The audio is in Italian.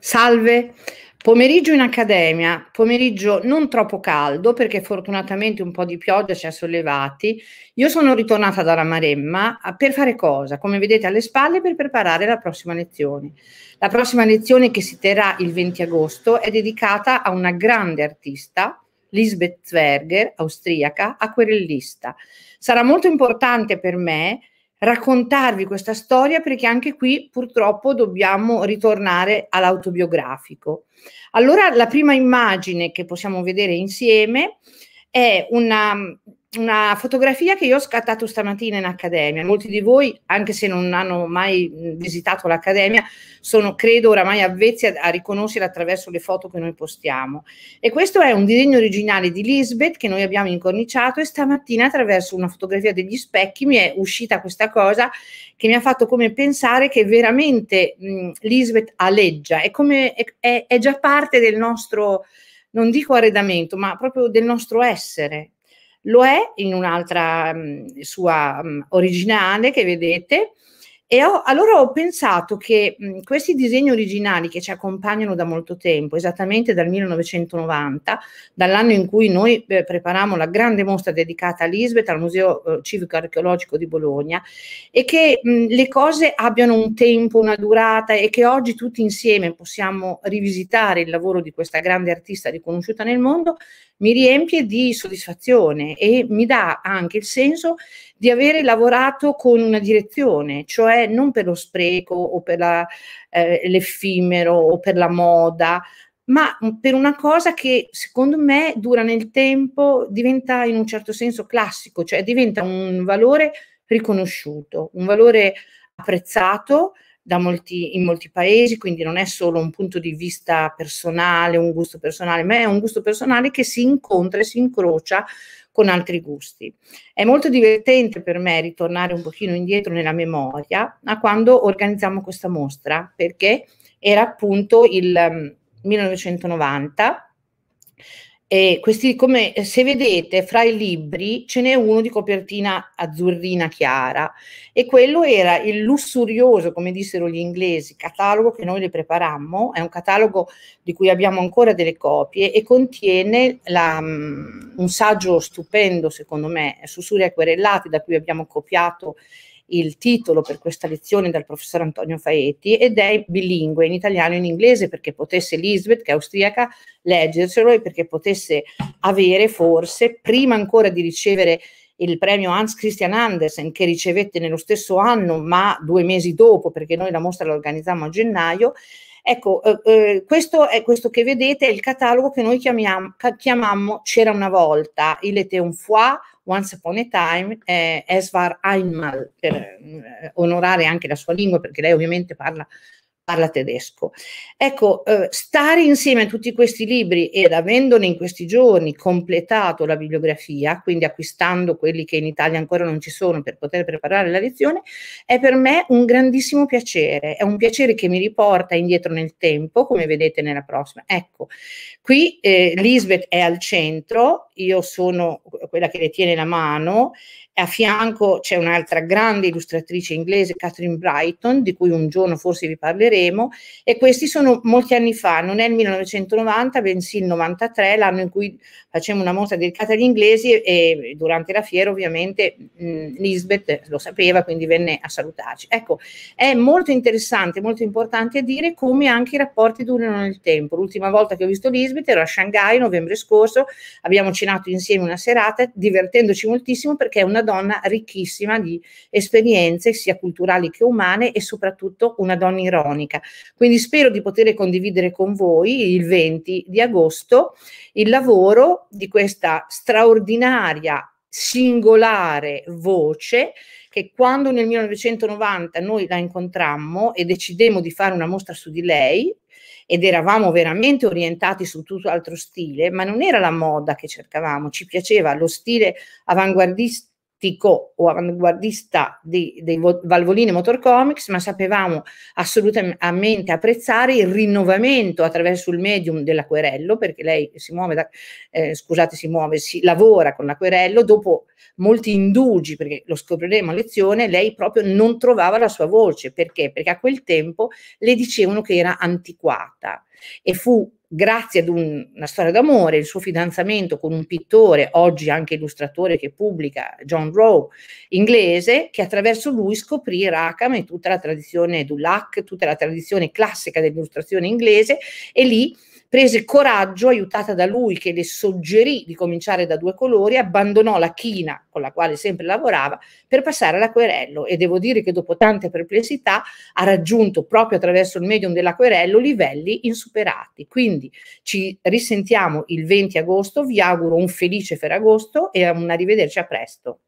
salve. Pomeriggio in accademia, pomeriggio non troppo caldo perché fortunatamente un po' di pioggia ci ha sollevati. Io sono ritornata dalla Maremma per fare cosa? Come vedete alle spalle per preparare la prossima lezione. La prossima lezione che si terrà il 20 agosto è dedicata a una grande artista, Lisbeth Zwerger, austriaca, acquerellista. Sarà molto importante per me raccontarvi questa storia perché anche qui purtroppo dobbiamo ritornare all'autobiografico. Allora la prima immagine che possiamo vedere insieme è una una fotografia che io ho scattato stamattina in accademia. Molti di voi, anche se non hanno mai visitato l'accademia, sono credo oramai avvezzi a, a riconoscere attraverso le foto che noi postiamo. E questo è un disegno originale di Lisbeth che noi abbiamo incorniciato e stamattina attraverso una fotografia degli specchi mi è uscita questa cosa che mi ha fatto come pensare che veramente mh, Lisbeth aleggia, è, come, è, è già parte del nostro non dico arredamento, ma proprio del nostro essere. Lo è in un'altra mh, mm, sua mh, mm, originale che vedete. E ho, allora ho pensato che mh, mm, questi disegni originali che ci accompagnano da molto tempo, esattamente dal 1990, dall'anno in cui noi eh, preparammo la grande mostra dedicata a Lisbeth al Museo eh, Civico Archeologico di Bologna, e che mh, le cose abbiano un tempo, una durata e che oggi tutti insieme possiamo rivisitare il lavoro di questa grande artista riconosciuta nel mondo, mi riempie di soddisfazione e mi dà anche il senso di avere lavorato con una direzione, cioè non per lo spreco o per la, eh, l'effimero o per la moda, ma per una cosa che secondo me dura nel tempo, diventa in un certo senso classico, cioè diventa un valore riconosciuto, un valore apprezzato, molti, in molti paesi, quindi non è solo un punto di vista personale, un gusto personale, ma è un gusto personale che si incontra e si incrocia con altri gusti. È molto divertente per me ritornare un pochino indietro nella memoria a quando organizziamo questa mostra, perché era appunto il 1990 mm, e questi, come eh, se vedete, fra i libri ce n'è uno di copertina azzurrina chiara e quello era il lussurioso, come dissero gli inglesi, catalogo che noi le preparammo, è un catalogo di cui abbiamo ancora delle copie e contiene la, um, un saggio stupendo, secondo me, su Suria Querellati, da cui abbiamo copiato il titolo per questa lezione dal professor Antonio Faetti ed è bilingue in italiano e in inglese perché potesse Lisbeth, che è austriaca, leggerselo e perché potesse avere forse, prima ancora di ricevere il premio Hans Christian Andersen che ricevette nello stesso anno, ma due mesi dopo, perché noi la mostra la organizziamo a gennaio, Ecco, eh, eh, questo è questo che vedete, è il catalogo che noi chiamiamo, C'era una volta, Il était un fois, Once Upon a Time, eh, Esvar Einmal, per eh, onorare anche la sua lingua, perché lei ovviamente parla parla tedesco. Ecco, eh, stare insieme a tutti questi libri ed avendone in questi giorni completato la bibliografia, quindi acquistando quelli che in Italia ancora non ci sono per poter preparare la lezione, è per me un grandissimo piacere, è un piacere che mi riporta indietro nel tempo, come vedete nella prossima. Ecco, qui eh, Lisbeth è al centro, io sono quella che le tiene la mano a fianco c'è un'altra grande illustratrice inglese, Catherine Brighton, di cui un giorno forse vi parleremo Sanremo e questi sono molti anni fa, non è il 1990 bensì il 93, l'anno in cui facemmo una mostra dedicata agli inglesi e, durante la fiera ovviamente mh, Lisbeth lo sapeva quindi venne a salutarci. Ecco, è molto interessante, molto importante dire come anche i rapporti durano nel tempo. L'ultima volta che ho visto Lisbeth era a Shanghai novembre scorso, abbiamo cenato insieme una serata divertendoci moltissimo perché è una donna ricchissima di esperienze sia culturali che umane e soprattutto una donna ironica elettronica. Quindi spero di poter condividere con voi il 20 di agosto il lavoro di questa straordinaria singolare voce che quando nel 1990 noi la incontrammo e decidemmo di fare una mostra su di lei ed eravamo veramente orientati su tutto altro stile, ma non era la moda che cercavamo, ci piaceva lo stile avanguardista critico o avanguardista dei, dei Valvoline Motor Comics, ma sapevamo assolutamente apprezzare il rinnovamento attraverso il medium dell'acquerello, perché lei si muove, da, eh, scusate, si muove, si lavora con l'acquerello, dopo molti indugi, perché lo scopriremo a lezione, lei proprio non trovava la sua voce, perché? Perché a quel tempo le dicevano che era antiquata e fu grazie ad un, una storia d'amore, il suo fidanzamento con un pittore, oggi anche illustratore che pubblica, John Rowe, inglese, che attraverso lui scoprì Rackham e tutta la tradizione Dulac, tutta la tradizione classica dell'illustrazione inglese e lì Prese coraggio, aiutata da lui che le suggerì di cominciare da due colori, abbandonò la china con la quale sempre lavorava per passare all'acquerello e devo dire che dopo tante perplessità ha raggiunto proprio attraverso il medium dell'acquerello livelli insuperati. Quindi ci risentiamo il 20 agosto, vi auguro un felice Ferragosto e un arrivederci a presto.